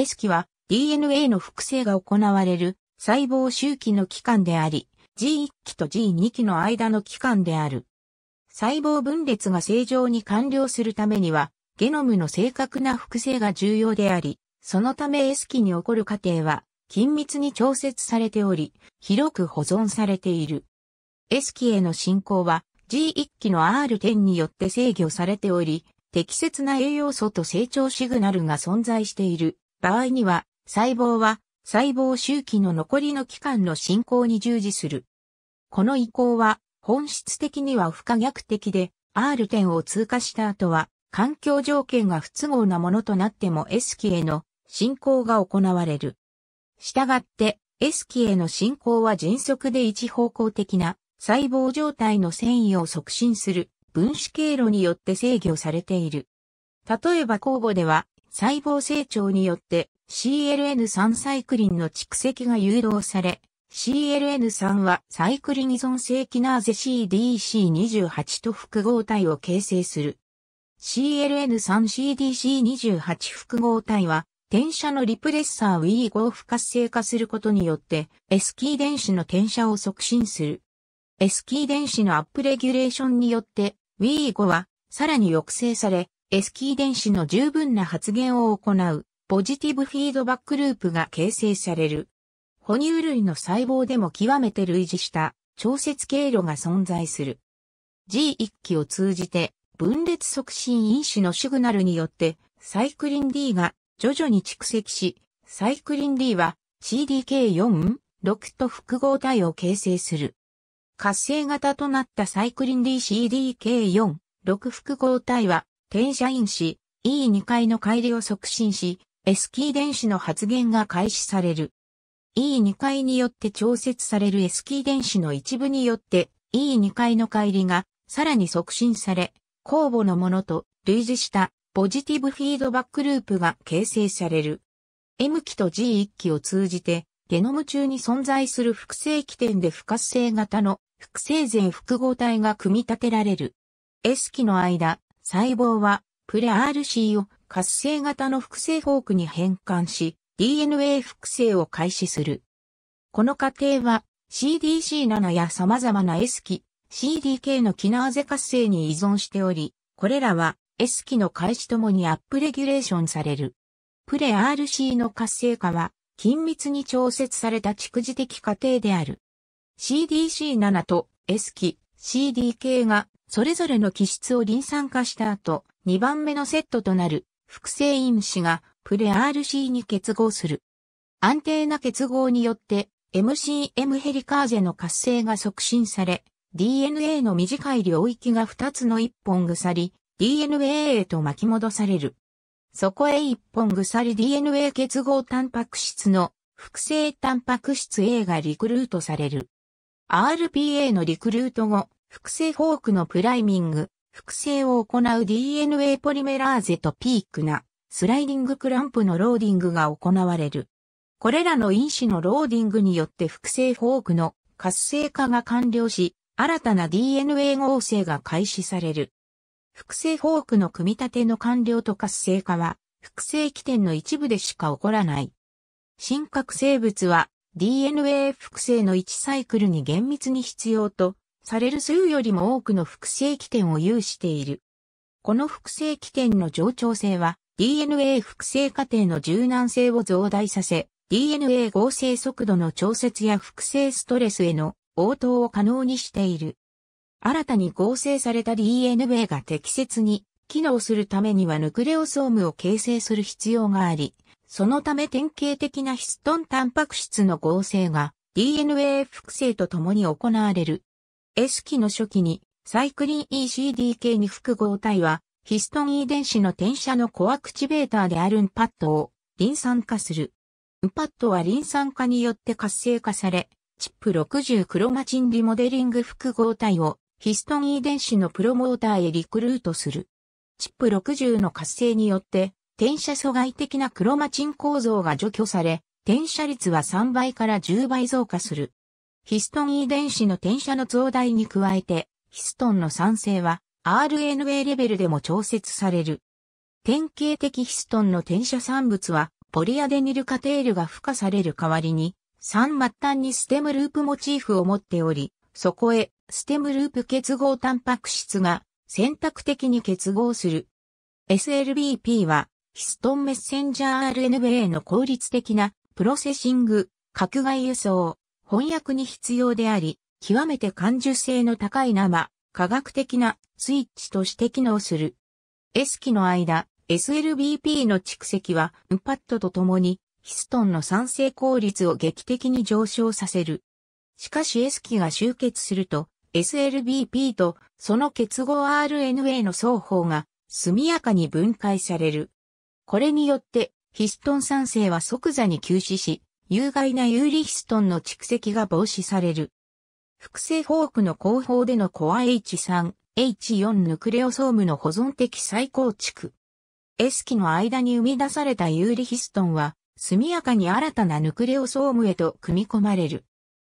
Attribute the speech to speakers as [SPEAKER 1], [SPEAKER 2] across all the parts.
[SPEAKER 1] S 期は DNA の複製が行われる細胞周期の期間であり、G1 期と G2 期の間の期間である。細胞分裂が正常に完了するためには、ゲノムの正確な複製が重要であり、そのため S 期に起こる過程は、緊密に調節されており、広く保存されている。S 期への進行は G1 期の R10 によって制御されており、適切な栄養素と成長シグナルが存在している。場合には、細胞は細胞周期の残りの期間の進行に従事する。この移行は本質的には不可逆的で R 点を通過した後は環境条件が不都合なものとなっても S 期への進行が行われる。したがって S 期への進行は迅速で一方向的な細胞状態の遷移を促進する分子経路によって制御されている。例えば酵母では細胞成長によって CLN3 サイクリンの蓄積が誘導され、CLN3 はサイクリン依存性キナーゼ CDC28 と複合体を形成する。CLN3CDC28 複合体は、転写のリプレッサー WE5 を不活性化することによって、S キー電子の転写を促進する。S キー電子のアップレギュレーションによって、WE5 はさらに抑制され、s ー電子の十分な発言を行うポジティブフィードバックループが形成される。哺乳類の細胞でも極めて類似した調節経路が存在する。G1 期を通じて分裂促進因子のシグナルによってサイクリン D が徐々に蓄積し、サイクリン D は CDK4、6と複合体を形成する。活性型となったサイクリン D CDK4、6複合体は転写因子 E2 階の乖離を促進し、S キー電子の発現が開始される。E2 階によって調節される S キー電子の一部によって E2 階の乖離がさらに促進され、公募のものと類似したポジティブフィードバックループが形成される。M 期と G1 期を通じて、ゲノム中に存在する複製起点で不活性型の複製前複合体が組み立てられる。S 期の間、細胞はプレ RC を活性型の複製フォークに変換し DNA 複製を開始する。この過程は CDC7 や様々な S 期、CDK のキナーゼ活性に依存しており、これらは S 期の開始ともにアップレギュレーションされる。プレ RC の活性化は緊密に調節された蓄次的過程である。CDC7 と S 期、CDK がそれぞれの基質を臨酸化した後、2番目のセットとなる複製因子がプレ RC に結合する。安定な結合によって MCM ヘリカーゼの活性が促進され、DNA の短い領域が2つの1本り、DNA へと巻き戻される。そこへ1本り DNA 結合タンパク質の複製タンパク質 A がリクルートされる。RPA のリクルート後、複製フォークのプライミング、複製を行う DNA ポリメラーゼとピークなスライディングクランプのローディングが行われる。これらの因子のローディングによって複製フォークの活性化が完了し、新たな DNA 合成が開始される。複製フォークの組み立ての完了と活性化は、複製起点の一部でしか起こらない。真核生物は DNA 複製の1サイクルに厳密に必要とされる数よりも多くの複製基点を有している。この複製基点の冗長性は DNA 複製過程の柔軟性を増大させ、DNA 合成速度の調節や複製ストレスへの応答を可能にしている。新たに合成された DNA が適切に機能するためにはヌクレオソームを形成する必要があり、そのため典型的なヒストンタンパク質の合成が DNA 複製とともに行われる S 期の初期に、サイクリン ECDK2 複合体は、ヒストン遺伝子の転写のコアクチベーターであるンパッドを、リン酸化する。ンパッドはリン酸化によって活性化され、チップ60クロマチンリモデリング複合体を、ヒストン遺伝子のプロモーターへリクルートする。チップ60の活性によって、転写阻害的なクロマチン構造が除去され、転写率は3倍から10倍増加する。ヒストン遺伝子の転写の増大に加えて、ヒストンの酸性は RNA レベルでも調節される。典型的ヒストンの転写産物は、ポリアデニルカテールが付加される代わりに、3末端にステムループモチーフを持っており、そこへステムループ結合タンパク質が選択的に結合する。SLBP はヒストンメッセンジャー RNA の効率的なプロセッシング、格外輸送、翻訳に必要であり、極めて感受性の高い生、科学的なスイッチとして機能する。S 期の間、SLBP の蓄積は、ウパッドとともに、ヒストンの酸性効率を劇的に上昇させる。しかし S 期が集結すると、SLBP とその結合 RNA の双方が速やかに分解される。これによってヒストン酸性は即座に休止し、有害なユーリヒストンの蓄積が防止される。複製フォークの後方でのコア H3、H4 ヌクレオソームの保存的再構築。S 期の間に生み出されたユーリヒストンは、速やかに新たなヌクレオソームへと組み込まれる。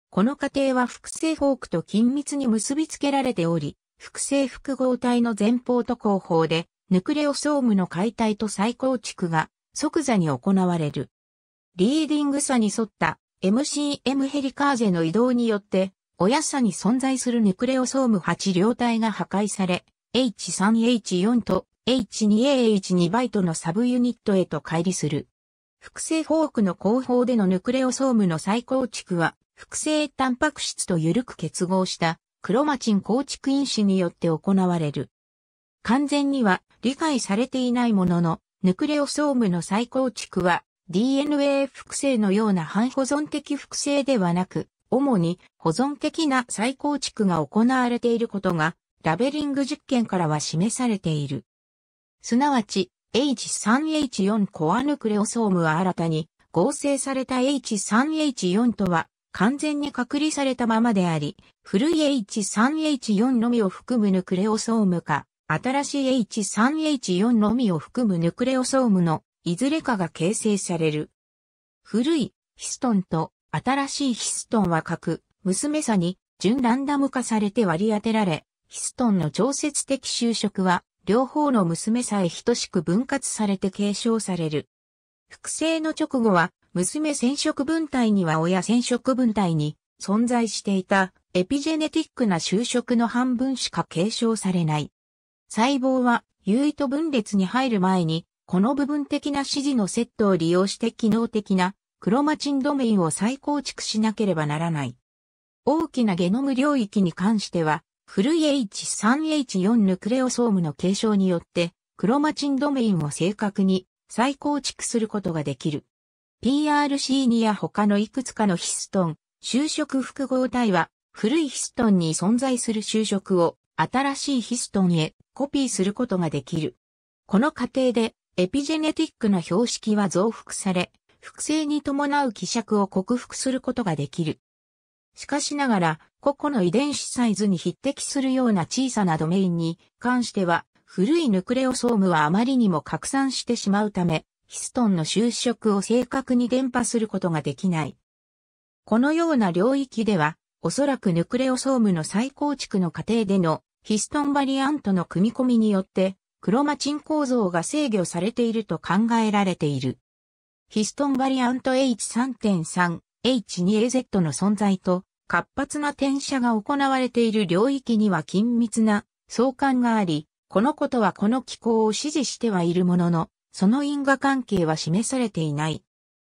[SPEAKER 1] この過程は複製フォークと緊密に結びつけられており、複製複合体の前方と後方で、ヌクレオソームの解体と再構築が即座に行われる。リーディング差に沿った MCM ヘリカーゼの移動によって、親差に存在するヌクレオソーム8両体が破壊され、H3H4 と H2AH2 バイトのサブユニットへと乖離する。複製フォークの後方でのヌクレオソームの再構築は、複製タンパク質と緩く結合したクロマチン構築因子によって行われる。完全には理解されていないものの、ヌクレオソームの再構築は DNA 複製のような半保存的複製ではなく、主に保存的な再構築が行われていることが、ラベリング実験からは示されている。すなわち、H3H4 コアヌクレオソームは新たに合成された H3H4 とは完全に隔離されたままであり、古い H3H4 のみを含むヌクレオソームか、新しい H3H4 のみを含むヌクレオソームのいずれかが形成される。古いヒストンと新しいヒストンは各娘さに準ランダム化されて割り当てられ、ヒストンの調節的就職は両方の娘さえ等しく分割されて継承される。複製の直後は娘染色分体には親染色分体に存在していたエピジェネティックな就職の半分しか継承されない。細胞は優位と分裂に入る前にこの部分的な指示のセットを利用して機能的なクロマチンドメインを再構築しなければならない。大きなゲノム領域に関しては、古い H3H4 ヌクレオソームの継承によって、クロマチンドメインを正確に再構築することができる。PRC2 や他のいくつかのヒストン、就職複合体は、古いヒストンに存在する就職を新しいヒストンへコピーすることができる。この過程でエピジェネティックの標識は増幅され、複製に伴う希釈を克服することができる。しかしながら、個々の遺伝子サイズに匹敵するような小さなドメインに関しては、古いヌクレオソームはあまりにも拡散してしまうため、ヒストンの収縮を正確に伝播することができない。このような領域では、おそらくヌクレオソームの再構築の過程でのヒストンバリアントの組み込みによってクロマチン構造が制御されていると考えられている。ヒストンバリアント H3.3、H2AZ の存在と活発な転写が行われている領域には緊密な相関があり、このことはこの機構を支持してはいるものの、その因果関係は示されていない。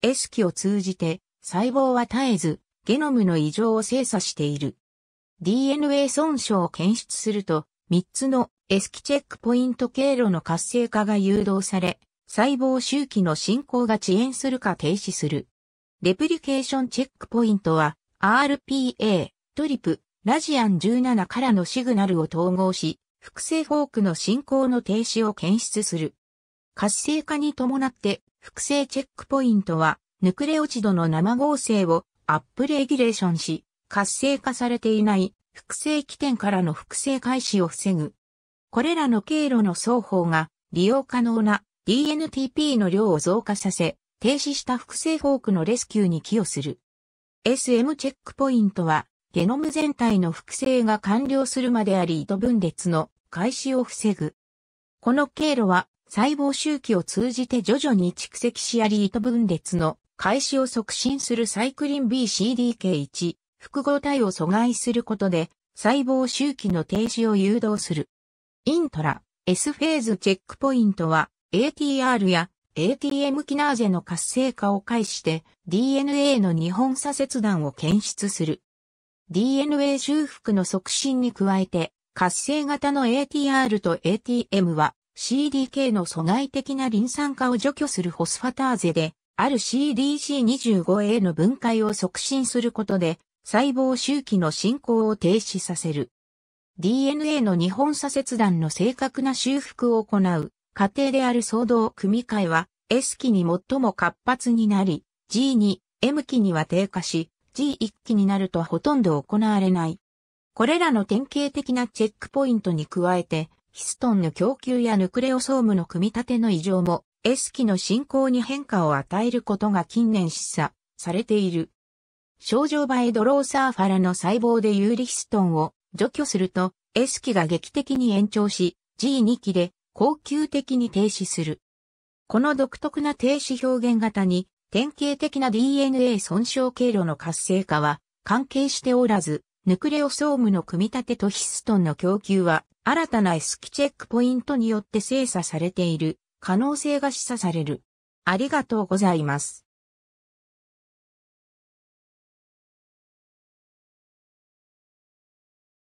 [SPEAKER 1] S 期を通じて、細胞は絶えず、ゲノムの異常を精査している。DNA 損傷を検出すると、3つのエスキチェックポイント経路の活性化が誘導され、細胞周期の進行が遅延するか停止する。レプリケーションチェックポイントは、RPA、トリプ、ラジアン17からのシグナルを統合し、複製フォークの進行の停止を検出する。活性化に伴って、複製チェックポイントは、ヌクレオチドの生合成をアップレギュレーションし、活性化されていない複製起点からの複製開始を防ぐ。これらの経路の双方が利用可能な DNTP の量を増加させ、停止した複製フォークのレスキューに寄与する。SM チェックポイントは、ゲノム全体の複製が完了するまであり、糸分裂の開始を防ぐ。この経路は、細胞周期を通じて徐々に蓄積しあり、糸分裂の開始を促進するサイクリン BCDK1 複合体を阻害することで、細胞周期の停止を誘導する。イントラ、S フェーズチェックポイントは ATR や ATM キナーゼの活性化を介して DNA の日本左切断を検出する。DNA 修復の促進に加えて活性型の ATR と ATM は CDK の阻害的なリン酸化を除去するホスファターゼで、ある CDC25A の分解を促進することで、細胞周期の進行を停止させる。DNA の日本左折団の正確な修復を行う過程である騒動組み換えは S 期に最も活発になり G に M 期には低下し G1 期になるとほとんど行われない。これらの典型的なチェックポイントに加えてヒストンの供給やヌクレオソームの組み立ての異常も S 期の進行に変化を与えることが近年示唆されている。症状バイドローサーファラの細胞で有利ヒストンを除去すると S 期が劇的に延長し G2 期で恒久的に停止する。この独特な停止表現型に典型的な DNA 損傷経路の活性化は関係しておらず、ヌクレオソームの組み立てとヒストンの供給は新たな S 期チェックポイントによって精査されている可能性が示唆される。ありがとうございます。